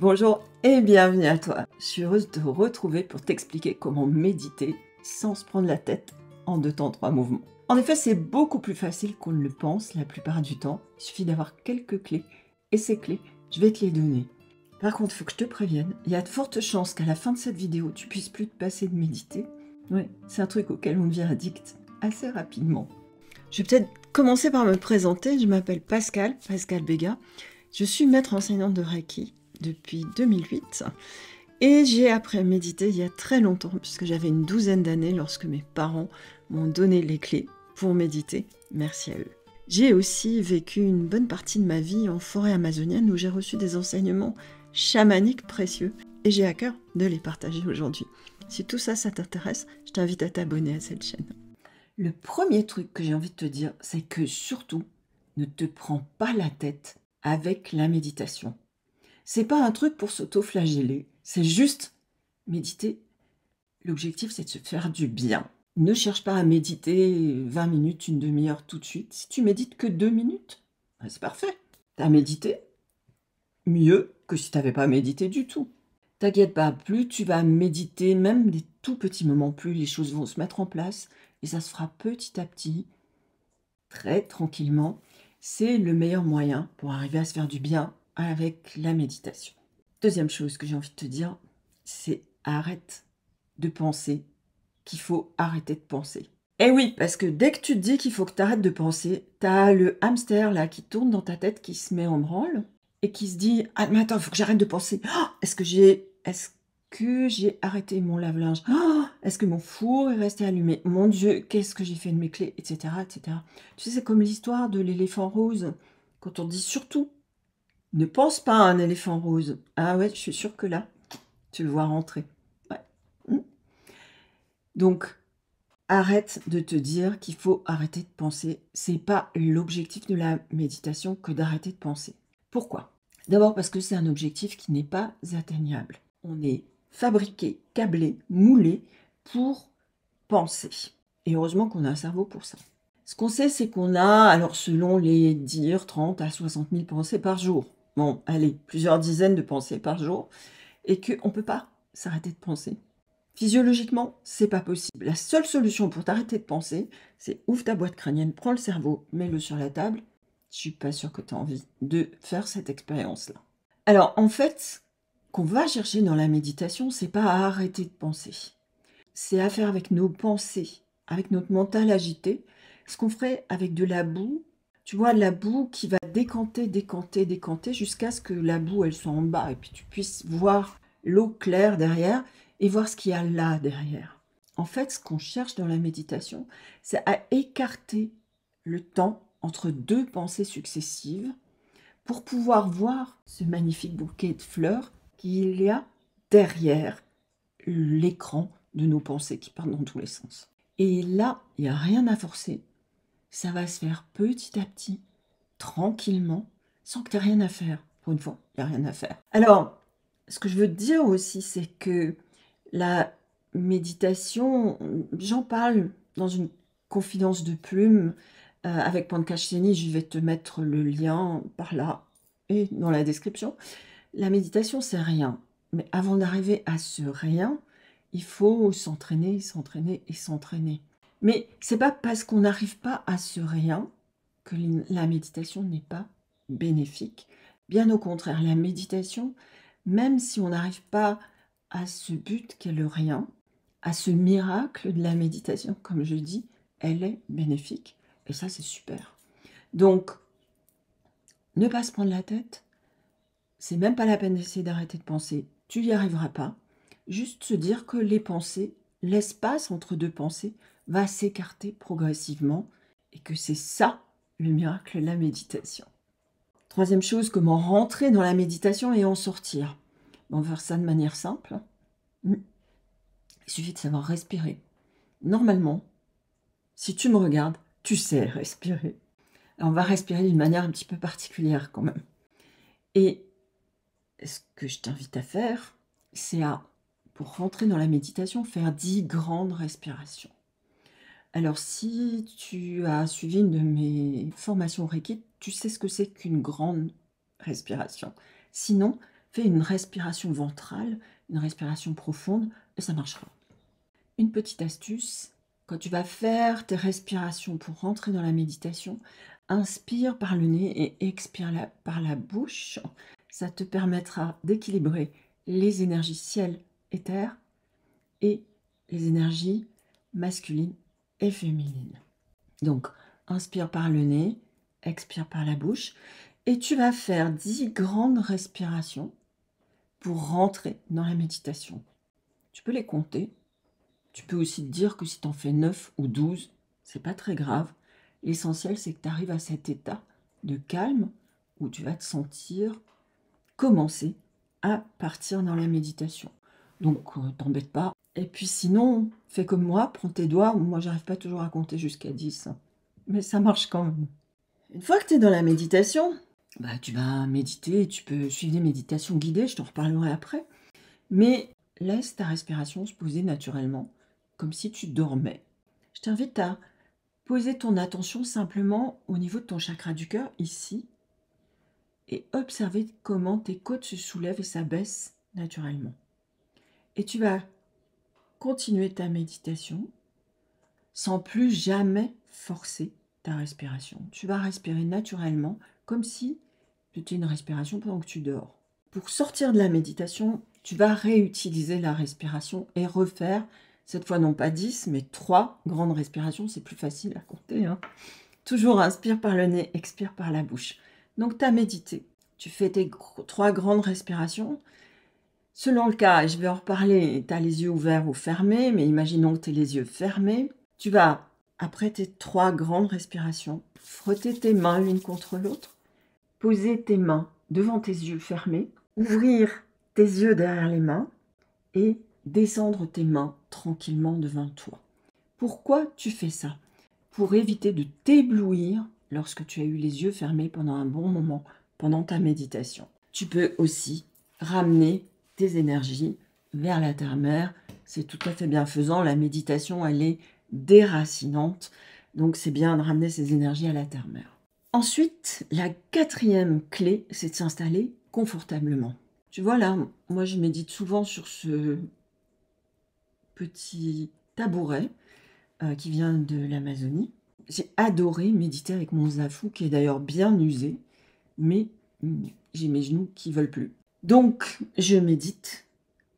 Bonjour et bienvenue à toi. Je suis heureuse de te retrouver pour t'expliquer comment méditer sans se prendre la tête en deux temps trois mouvements. En effet, c'est beaucoup plus facile qu'on ne le pense la plupart du temps. Il suffit d'avoir quelques clés et ces clés, je vais te les donner. Par contre, il faut que je te prévienne, il y a de fortes chances qu'à la fin de cette vidéo, tu puisses plus te passer de méditer. Oui, c'est un truc auquel on devient addict assez rapidement. Je vais peut-être commencer par me présenter. Je m'appelle Pascal, Pascal Béga. Je suis maître enseignante de Reiki depuis 2008. Et j'ai après médité il y a très longtemps, puisque j'avais une douzaine d'années lorsque mes parents m'ont donné les clés pour méditer. Merci à eux. J'ai aussi vécu une bonne partie de ma vie en forêt amazonienne où j'ai reçu des enseignements chamaniques précieux et j'ai à cœur de les partager aujourd'hui. Si tout ça, ça t'intéresse, je t'invite à t'abonner à cette chaîne. Le premier truc que j'ai envie de te dire, c'est que surtout, ne te prends pas la tête avec la méditation. C'est pas un truc pour s'auto-flageller, c'est juste méditer. L'objectif, c'est de se faire du bien. Ne cherche pas à méditer 20 minutes, une demi-heure tout de suite. Si tu médites que deux minutes, ben, c'est parfait. T'as médité mieux que si t'avais pas médité du tout. T'inquiète pas, plus tu vas méditer, même des tout petits moments, plus les choses vont se mettre en place et ça se fera petit à petit, très tranquillement. C'est le meilleur moyen pour arriver à se faire du bien avec la méditation. Deuxième chose que j'ai envie de te dire, c'est arrête de penser qu'il faut arrêter de penser. Eh oui, parce que dès que tu te dis qu'il faut que tu arrêtes de penser, tu as le hamster là qui tourne dans ta tête, qui se met en branle et qui se dit Ah, mais attends, il faut que j'arrête de penser. Oh, est-ce que j'ai est-ce que j'ai arrêté mon lave-linge oh, Est-ce que mon four est resté allumé Mon Dieu, qu'est-ce que j'ai fait de mes clés Etc. etc. Tu sais, c'est comme l'histoire de l'éléphant rose. Quand on dit surtout ne pense pas à un éléphant rose. Ah ouais, je suis sûre que là, tu le vois rentrer. Hum. Donc, arrête de te dire qu'il faut arrêter de penser. C'est pas l'objectif de la méditation que d'arrêter de penser. Pourquoi D'abord parce que c'est un objectif qui n'est pas atteignable. On est fabriqué, câblé, moulé pour penser. Et heureusement qu'on a un cerveau pour ça. Ce qu'on sait, c'est qu'on a, alors selon les dires, 30 à 60 000 pensées par jour bon, allez, plusieurs dizaines de pensées par jour, et qu'on ne peut pas s'arrêter de penser. Physiologiquement, c'est pas possible. La seule solution pour t'arrêter de penser, c'est ouvre ta boîte crânienne, prends le cerveau, mets-le sur la table. Je suis pas sûre que tu as envie de faire cette expérience-là. Alors, en fait, qu'on va chercher dans la méditation, c'est pas à arrêter de penser. C'est à faire avec nos pensées, avec notre mental agité, ce qu'on ferait avec de la boue tu vois, la boue qui va décanter, décanter, décanter jusqu'à ce que la boue, elle soit en bas et puis tu puisses voir l'eau claire derrière et voir ce qu'il y a là derrière. En fait, ce qu'on cherche dans la méditation, c'est à écarter le temps entre deux pensées successives pour pouvoir voir ce magnifique bouquet de fleurs qu'il y a derrière l'écran de nos pensées qui partent dans tous les sens. Et là, il n'y a rien à forcer ça va se faire petit à petit, tranquillement, sans que tu rien à faire. Pour une fois, il n'y a rien à faire. Alors, ce que je veux te dire aussi, c'est que la méditation, j'en parle dans une confidence de plume euh, avec Pankachini, je vais te mettre le lien par là et dans la description. La méditation, c'est rien. Mais avant d'arriver à ce rien, il faut s'entraîner, s'entraîner et s'entraîner. Mais c'est pas parce qu'on n'arrive pas à ce rien que la méditation n'est pas bénéfique. Bien au contraire, la méditation, même si on n'arrive pas à ce but qu'est le rien, à ce miracle de la méditation, comme je dis, elle est bénéfique. Et ça, c'est super. Donc, ne pas se prendre la tête. C'est même pas la peine d'essayer d'arrêter de penser. Tu n'y arriveras pas. Juste se dire que les pensées, l'espace entre deux pensées va s'écarter progressivement et que c'est ça le miracle, de la méditation. Troisième chose, comment rentrer dans la méditation et en sortir On va faire ça de manière simple. Hmm. Il suffit de savoir respirer. Normalement, si tu me regardes, tu sais respirer. on va respirer d'une manière un petit peu particulière quand même. Et ce que je t'invite à faire, c'est à pour rentrer dans la méditation, faire 10 grandes respirations. Alors, si tu as suivi une de mes formations Reiki, tu sais ce que c'est qu'une grande respiration. Sinon, fais une respiration ventrale, une respiration profonde, et ça marchera. Une petite astuce, quand tu vas faire tes respirations pour rentrer dans la méditation, inspire par le nez et expire par la bouche. Ça te permettra d'équilibrer les énergies ciel, éther et les énergies masculines et féminines. Donc, inspire par le nez, expire par la bouche et tu vas faire 10 grandes respirations pour rentrer dans la méditation. Tu peux les compter. Tu peux aussi te dire que si tu en fais 9 ou 12, c'est pas très grave. L'essentiel, c'est que tu arrives à cet état de calme où tu vas te sentir commencer à partir dans la méditation. Donc euh, t'embête pas. Et puis sinon, fais comme moi, prends tes doigts. Moi, j'arrive pas toujours à compter jusqu'à 10. Mais ça marche quand même. Une fois que tu es dans la méditation, bah, tu vas méditer, tu peux suivre des méditations guidées, je t'en reparlerai après. Mais laisse ta respiration se poser naturellement, comme si tu dormais. Je t'invite à poser ton attention simplement au niveau de ton chakra du cœur, ici, et observer comment tes côtes se soulèvent et s'abaissent naturellement et tu vas continuer ta méditation sans plus jamais forcer ta respiration. Tu vas respirer naturellement comme si tu c'était une respiration pendant que tu dors. Pour sortir de la méditation, tu vas réutiliser la respiration et refaire, cette fois non pas 10, mais 3 grandes respirations, c'est plus facile à compter. Hein. Toujours inspire par le nez, expire par la bouche. Donc tu as médité, tu fais tes trois grandes respirations, Selon le cas, je vais en reparler, tu as les yeux ouverts ou fermés, mais imaginons que tu les yeux fermés. Tu vas, après tes trois grandes respirations, frotter tes mains l'une contre l'autre, poser tes mains devant tes yeux fermés, ouvrir tes yeux derrière les mains et descendre tes mains tranquillement devant toi. Pourquoi tu fais ça Pour éviter de t'éblouir lorsque tu as eu les yeux fermés pendant un bon moment, pendant ta méditation. Tu peux aussi ramener énergies vers la terre-mère. C'est tout à fait bienfaisant. La méditation, elle est déracinante. Donc c'est bien de ramener ses énergies à la terre-mère. Ensuite, la quatrième clé, c'est de s'installer confortablement. Tu vois là, moi je médite souvent sur ce petit tabouret euh, qui vient de l'Amazonie. J'ai adoré méditer avec mon zafou qui est d'ailleurs bien usé, mais j'ai mes genoux qui veulent plus. Donc, je médite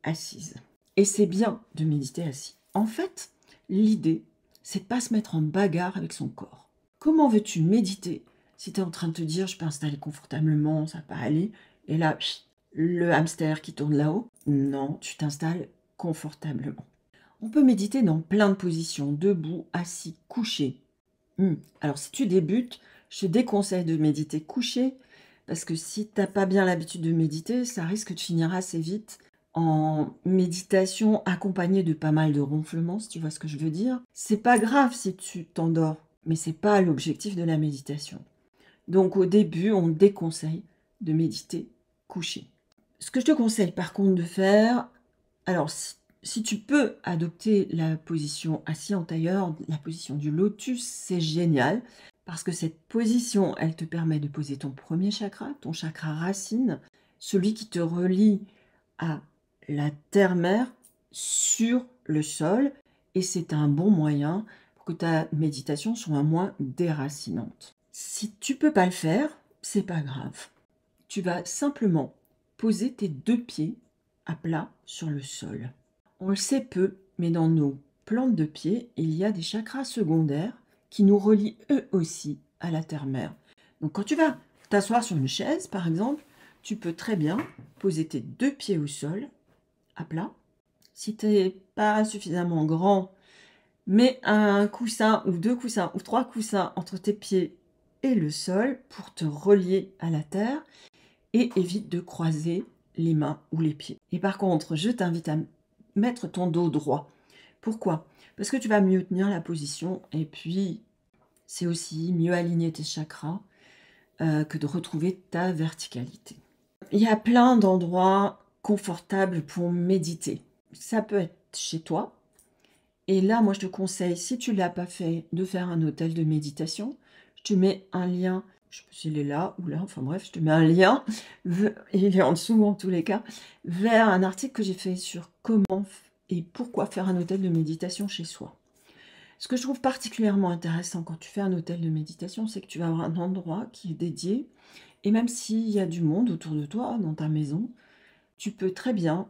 assise. Et c'est bien de méditer assis. En fait, l'idée, c'est de pas se mettre en bagarre avec son corps. Comment veux-tu méditer si tu es en train de te dire je peux installer confortablement, ça va pas aller, et là, le hamster qui tourne là-haut Non, tu t'installes confortablement. On peut méditer dans plein de positions, debout, assis, couché. Hmm. Alors si tu débutes, je te déconseille de méditer couché parce que si tu n'as pas bien l'habitude de méditer, ça risque de finir assez vite en méditation accompagnée de pas mal de ronflements, si tu vois ce que je veux dire. C'est pas grave si tu t'endors, mais c'est pas l'objectif de la méditation. Donc au début, on déconseille de méditer couché. Ce que je te conseille par contre de faire, alors si, si tu peux adopter la position assis en tailleur, la position du lotus, c'est génial. Parce que cette position, elle te permet de poser ton premier chakra, ton chakra racine, celui qui te relie à la terre-mère sur le sol. Et c'est un bon moyen pour que ta méditation soit moins déracinante. Si tu peux pas le faire, c'est pas grave. Tu vas simplement poser tes deux pieds à plat sur le sol. On le sait peu, mais dans nos plantes de pied, il y a des chakras secondaires qui nous relient eux aussi à la terre-mère. Donc quand tu vas t'asseoir sur une chaise, par exemple, tu peux très bien poser tes deux pieds au sol, à plat. Si tu n'es pas suffisamment grand, mets un coussin ou deux coussins ou trois coussins entre tes pieds et le sol pour te relier à la terre et évite de croiser les mains ou les pieds. Et par contre, je t'invite à mettre ton dos droit. Pourquoi parce que tu vas mieux tenir la position et puis c'est aussi mieux aligner tes chakras euh, que de retrouver ta verticalité. Il y a plein d'endroits confortables pour méditer. Ça peut être chez toi. Et là, moi, je te conseille, si tu ne l'as pas fait, de faire un hôtel de méditation. Je te mets un lien je sais pas s'il est là ou là, enfin bref, je te mets un lien, il est en dessous en tous les cas, vers un article que j'ai fait sur comment et pourquoi faire un hôtel de méditation chez soi. Ce que je trouve particulièrement intéressant quand tu fais un hôtel de méditation, c'est que tu vas avoir un endroit qui est dédié, et même s'il y a du monde autour de toi, dans ta maison, tu peux très bien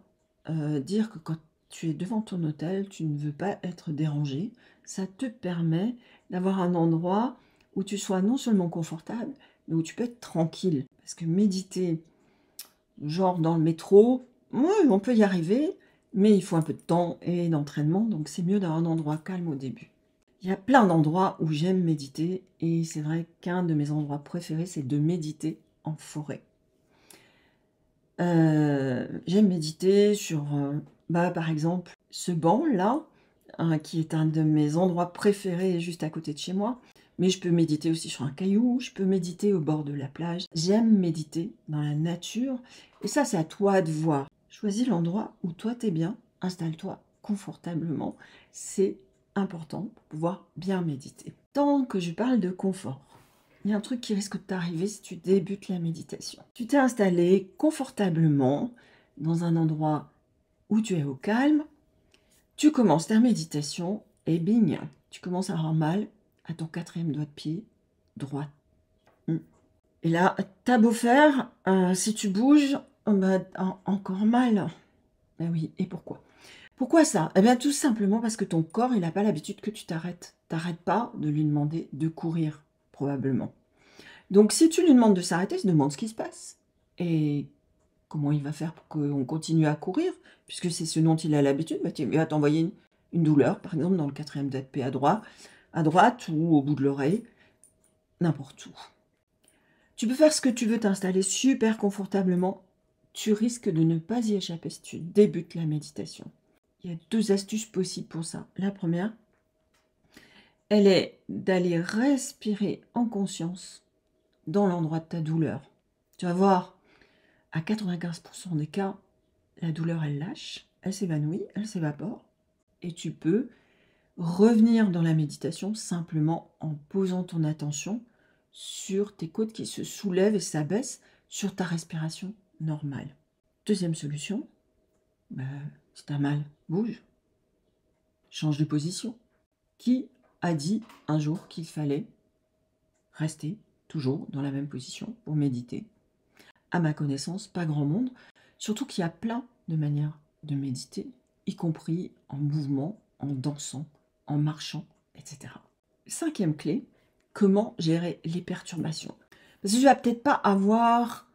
euh, dire que quand tu es devant ton hôtel, tu ne veux pas être dérangé. Ça te permet d'avoir un endroit où tu sois non seulement confortable, mais où tu peux être tranquille. Parce que méditer, genre dans le métro, on peut y arriver, mais il faut un peu de temps et d'entraînement, donc c'est mieux d'avoir un endroit calme au début. Il y a plein d'endroits où j'aime méditer, et c'est vrai qu'un de mes endroits préférés, c'est de méditer en forêt. Euh, j'aime méditer sur, euh, bah, par exemple, ce banc-là, hein, qui est un de mes endroits préférés juste à côté de chez moi. Mais je peux méditer aussi sur un caillou, je peux méditer au bord de la plage. J'aime méditer dans la nature. Et ça, c'est à toi de voir. Choisis l'endroit où toi t'es bien, installe-toi confortablement, c'est important pour pouvoir bien méditer. Tant que je parle de confort, il y a un truc qui risque de t'arriver si tu débutes la méditation. Tu t'es installé confortablement dans un endroit où tu es au calme, tu commences ta méditation et bing, tu commences à avoir mal à ton quatrième doigt de pied droit. Et là, t'as beau faire, euh, si tu bouges, Oh, bah, encore mal. Ben oui, et pourquoi Pourquoi ça Eh bien tout simplement parce que ton corps, il n'a pas l'habitude que tu t'arrêtes. T'arrêtes pas de lui demander de courir, probablement. Donc si tu lui demandes de s'arrêter, il se demande ce qui se passe. Et comment il va faire pour qu'on continue à courir, puisque c'est ce dont il a l'habitude, bah, il va t'envoyer une, douleur, par exemple dans le quatrième DP à droite, à droite ou au bout de l'oreille, n'importe où. Tu peux faire ce que tu veux, t'installer super confortablement tu risques de ne pas y échapper si tu débutes la méditation. Il y a deux astuces possibles pour ça. La première, elle est d'aller respirer en conscience dans l'endroit de ta douleur. Tu vas voir, à 95% des cas, la douleur, elle lâche, elle s'évanouit, elle s'évapore. Et tu peux revenir dans la méditation simplement en posant ton attention sur tes côtes qui se soulèvent et s'abaissent, sur ta respiration, normal. Deuxième solution, bah, c'est un mal, bouge. Change de position. Qui a dit un jour qu'il fallait rester toujours dans la même position pour méditer À ma connaissance, pas grand monde, surtout qu'il y a plein de manières de méditer, y compris en mouvement, en dansant, en marchant, etc. Cinquième clé, comment gérer les perturbations Parce que tu peut-être pas avoir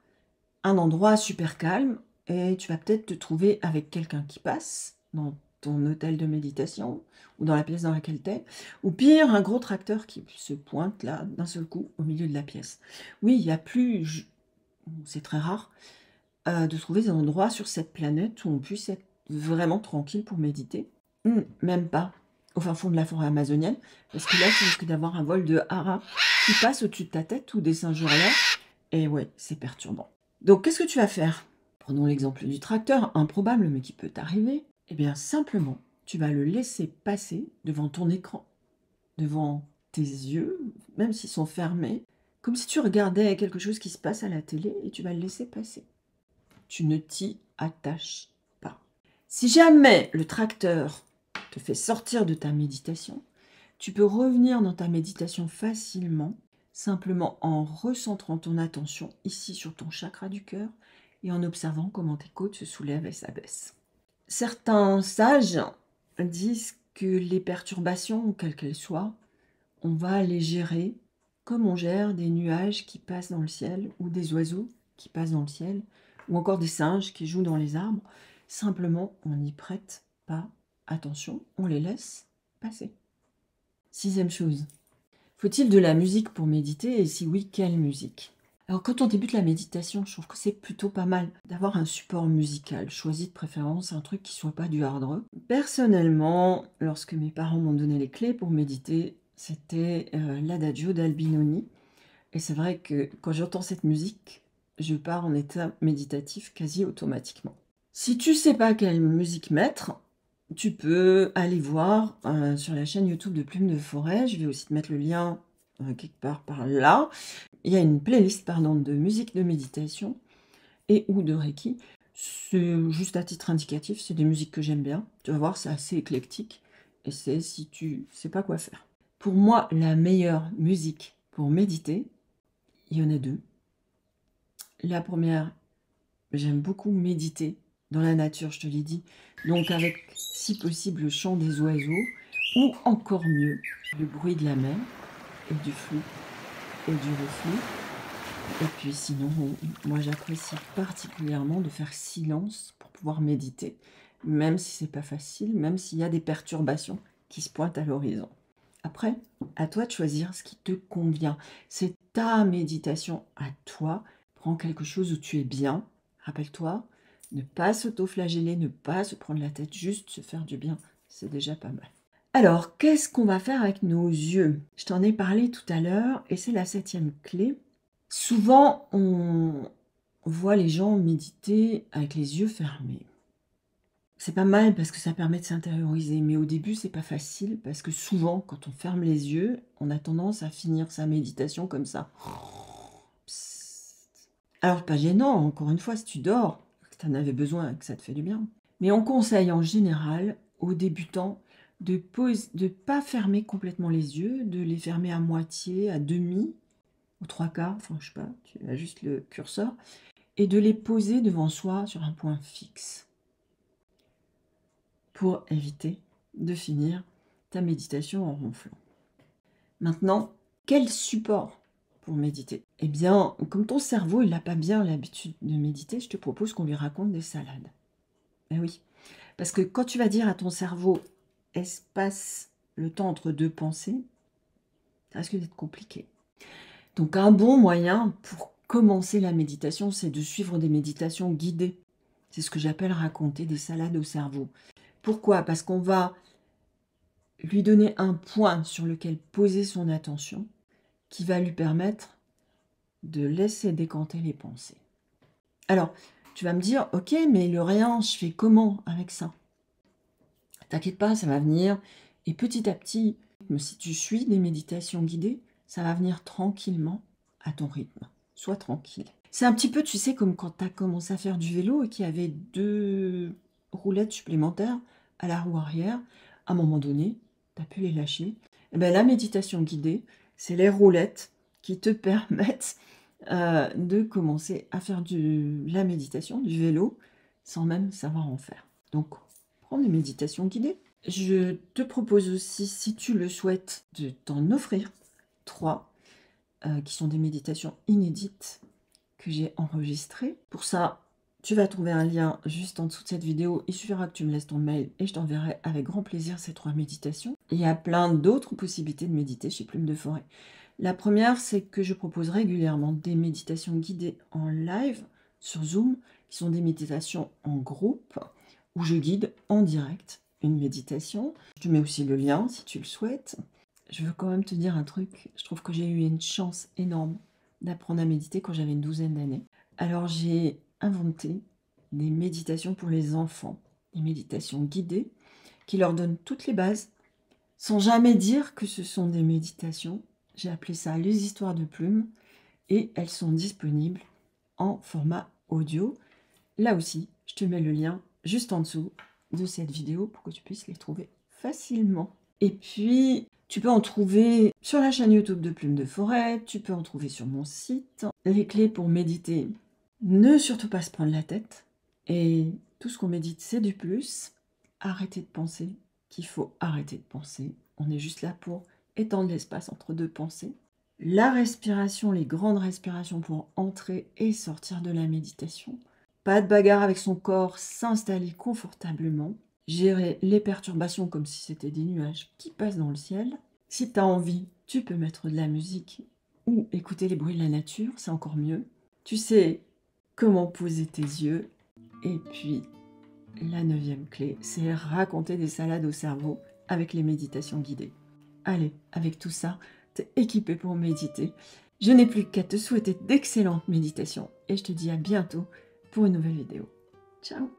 un endroit super calme et tu vas peut-être te trouver avec quelqu'un qui passe dans ton hôtel de méditation ou dans la pièce dans laquelle tu es, ou pire, un gros tracteur qui se pointe là d'un seul coup au milieu de la pièce. Oui, il n'y a plus, c'est très rare, euh, de trouver un endroit sur cette planète où on puisse être vraiment tranquille pour méditer. Hum, même pas au fin fond de la forêt amazonienne, parce que là, tu risques d'avoir un vol de haras qui passe au-dessus de ta tête ou des singes rien, Et ouais, c'est perturbant. Donc qu'est-ce que tu vas faire Prenons l'exemple du tracteur, improbable mais qui peut arriver. Eh bien simplement, tu vas le laisser passer devant ton écran, devant tes yeux, même s'ils sont fermés, comme si tu regardais quelque chose qui se passe à la télé et tu vas le laisser passer. Tu ne t'y attaches pas. Si jamais le tracteur te fait sortir de ta méditation, tu peux revenir dans ta méditation facilement simplement en recentrant ton attention ici sur ton chakra du cœur et en observant comment tes côtes se soulèvent et s'abaissent. Certains sages disent que les perturbations, quelles qu'elles soient, on va les gérer comme on gère des nuages qui passent dans le ciel ou des oiseaux qui passent dans le ciel ou encore des singes qui jouent dans les arbres. Simplement, on n'y prête pas attention, on les laisse passer. Sixième chose, faut-il de la musique pour méditer Et si oui, quelle musique alors quand on débute la méditation, je trouve que c'est plutôt pas mal d'avoir un support musical, choisi de préférence un truc qui soit pas du hard rock. Personnellement, lorsque mes parents m'ont donné les clés pour méditer, c'était euh, l'adagio d'Albinoni. Et c'est vrai que quand j'entends cette musique, je pars en état méditatif quasi automatiquement. Si tu sais pas quelle musique mettre, tu peux aller voir euh, sur la chaîne YouTube de Plume de Forêt. Je vais aussi te mettre le lien euh, quelque part par là. Il y a une playlist pardon, de musique de méditation et ou de Reiki. C'est juste à titre indicatif, c'est des musiques que j'aime bien. Tu vas voir, c'est assez éclectique. Et c'est si tu sais pas quoi faire. Pour moi, la meilleure musique pour méditer, il y en a deux. La première, j'aime beaucoup méditer dans la nature, je te l'ai dit donc avec si possible le chant des oiseaux, ou encore mieux, le bruit de la mer et du flux et du reflux. Et puis sinon, moi j'apprécie particulièrement de faire silence pour pouvoir méditer, même si c'est pas facile, même s'il y a des perturbations qui se pointent à l'horizon. Après, à toi de choisir ce qui te convient. C'est ta méditation à toi. Prends quelque chose où tu es bien. Rappelle-toi, ne pas s'autoflageller, ne pas se prendre la tête, juste se faire du bien, c'est déjà pas mal. Alors, qu'est-ce qu'on va faire avec nos yeux Je t'en ai parlé tout à l'heure et c'est la septième clé. Souvent, on voit les gens méditer avec les yeux fermés. C'est pas mal parce que ça permet de s'intérioriser, mais au début, c'est pas facile parce que souvent, quand on ferme les yeux, on a tendance à finir sa méditation comme ça. Alors, pas gênant, encore une fois, si tu dors, tu en avais besoin que ça te fait du bien. Mais on conseille en général aux débutants de ne de pas fermer complètement les yeux, de les fermer à moitié, à demi, ou trois quarts, enfin je sais pas, tu as juste le curseur, et de les poser devant soi sur un point fixe pour éviter de finir ta méditation en ronflant. Maintenant, quel support pour méditer eh bien, comme ton cerveau, il n'a pas bien l'habitude de méditer, je te propose qu'on lui raconte des salades. Ben oui, parce que quand tu vas dire à ton cerveau espace le temps entre deux pensées, ça risque d'être compliqué. Donc un bon moyen pour commencer la méditation, c'est de suivre des méditations guidées. C'est ce que j'appelle raconter des salades au cerveau. Pourquoi Parce qu'on va lui donner un point sur lequel poser son attention qui va lui permettre de laisser décanter les pensées. Alors, tu vas me dire, ok, mais le rien, je fais comment avec ça T'inquiète pas, ça va venir. Et petit à petit, si tu suis des méditations guidées, ça va venir tranquillement à ton rythme. Sois tranquille. C'est un petit peu, tu sais, comme quand tu as commencé à faire du vélo et qu'il y avait deux roulettes supplémentaires à la roue arrière. À un moment donné, tu as pu les lâcher. Eh ben, la méditation guidée, c'est les roulettes qui te permettent euh, de commencer à faire de la méditation, du vélo, sans même savoir en faire. Donc, prends des méditations guidées. Je te propose aussi, si tu le souhaites, de t'en offrir trois, euh, qui sont des méditations inédites que j'ai enregistrées. Pour ça, tu vas trouver un lien juste en dessous de cette vidéo. Il suffira que tu me laisses ton mail et je t'enverrai avec grand plaisir ces trois méditations. Il y a plein d'autres possibilités de méditer chez Plume de Forêt. La première, c'est que je propose régulièrement des méditations guidées en live sur Zoom, qui sont des méditations en groupe, où je guide en direct une méditation. Je te mets aussi le lien si tu le souhaites. Je veux quand même te dire un truc, je trouve que j'ai eu une chance énorme d'apprendre à méditer quand j'avais une douzaine d'années. Alors j'ai inventé des méditations pour les enfants, des méditations guidées qui leur donnent toutes les bases, sans jamais dire que ce sont des méditations, j'ai appelé ça les histoires de plumes et elles sont disponibles en format audio. Là aussi, je te mets le lien juste en dessous de cette vidéo pour que tu puisses les trouver facilement. Et puis, tu peux en trouver sur la chaîne YouTube de Plumes de Forêt, tu peux en trouver sur mon site. Les clés pour méditer, ne surtout pas se prendre la tête. Et tout ce qu'on médite, c'est du plus. Arrêtez de penser qu'il faut arrêter de penser. On est juste là pour étendre l'espace entre deux pensées. La respiration, les grandes respirations pour entrer et sortir de la méditation. Pas de bagarre avec son corps, s'installer confortablement. Gérer les perturbations comme si c'était des nuages qui passent dans le ciel. Si tu as envie, tu peux mettre de la musique ou écouter les bruits de la nature, c'est encore mieux. Tu sais comment poser tes yeux. Et puis, la neuvième clé, c'est raconter des salades au cerveau avec les méditations guidées allez, avec tout ça, t'es équipé pour méditer. Je n'ai plus qu'à te souhaiter d'excellentes méditations et je te dis à bientôt pour une nouvelle vidéo. Ciao